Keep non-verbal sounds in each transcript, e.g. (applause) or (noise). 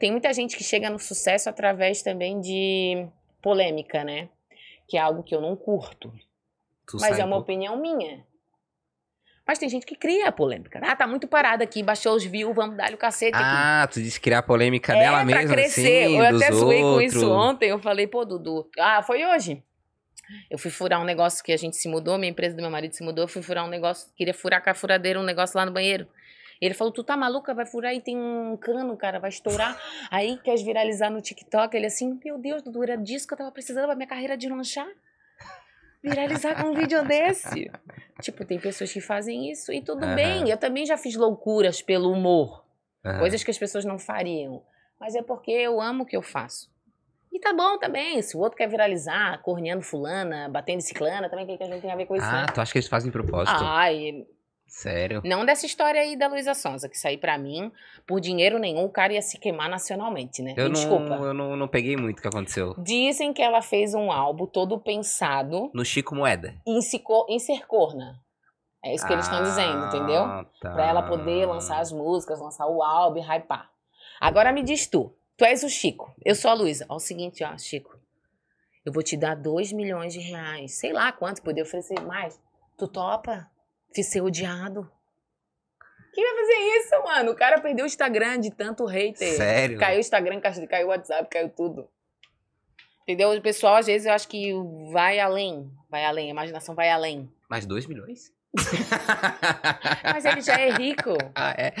Tem muita gente que chega no sucesso através também de polêmica, né? Que é algo que eu não curto. Tu mas é uma opinião minha. Mas tem gente que cria a polêmica. Né? Ah, tá muito parada aqui, baixou os views, vamos dar-lhe o cacete ah, aqui. tu disse criar a polêmica é, dela mesma? É, pra crescer. Sim, eu até zoei com isso ontem, eu falei, pô, Dudu... Ah, foi hoje. Eu fui furar um negócio que a gente se mudou, minha empresa do meu marido se mudou, eu fui furar um negócio, queria furar com a furadeira um negócio lá no banheiro. Ele falou: Tu tá maluca? Vai furar e tem um cano, cara, vai estourar. (laughs) Aí quer viralizar no TikTok. Ele assim: Meu Deus, Dudu, era disso que eu tava precisando pra minha carreira de lanchar. Viralizar com um vídeo desse. (laughs) tipo, tem pessoas que fazem isso e tudo uhum. bem. Eu também já fiz loucuras pelo humor. Uhum. Coisas que as pessoas não fariam. Mas é porque eu amo o que eu faço. E tá bom também. Se o outro quer viralizar, corneando fulana, batendo ciclana, também que a gente tem a ver com isso. Ah, né? tu acha que eles fazem propósito? Ah, e Sério? Não dessa história aí da Luísa Sonza, que sair para mim, por dinheiro nenhum, o cara ia se queimar nacionalmente, né? Eu não, desculpa. Eu não, não peguei muito o que aconteceu. Dizem que ela fez um álbum todo pensado. No Chico Moeda. Em, Cico, em ser corna. É isso que ah, eles estão dizendo, entendeu? Ah, tá. Pra ela poder lançar as músicas, lançar o álbum e hypar. Agora me diz tu. Tu és o Chico. Eu sou a Luísa. Ó, o seguinte, ó, Chico. Eu vou te dar 2 milhões de reais. Sei lá quanto, poder oferecer mais. Tu topa? de ser odiado. Quem vai fazer isso, mano? O cara perdeu o Instagram de tanto hater. Sério? Caiu o Instagram, caiu o WhatsApp, caiu tudo. Entendeu? O pessoal, às vezes, eu acho que vai além. Vai além, a imaginação vai além. Mais 2 milhões? Mas ele já é rico. (laughs) Ah, é?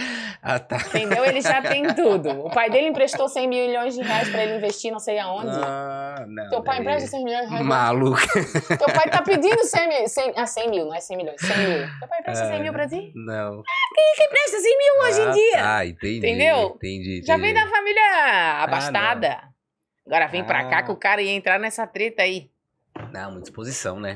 Ah, tá. Entendeu? Ele já tem tudo. O pai dele emprestou 100 milhões de reais pra ele investir, não sei aonde. Ah, não, Teu pai daí... É empresta 100 milhões de reais. Maluco. Teu pai tá pedindo 100 mil. 100, ah, 100 mil, não é 100 milhões. 100 mil. Teu pai empresta ah, 100 é, mil pra ti? Não. Ah, quem é que empresta 100 mil hoje em ah, dia? Ah, entendi. Entendeu? Entendi. entendi. Já vem da família ah, abastada. Agora vem ah. pra cá que o cara ia entrar nessa treta aí. Não, muita exposição, né?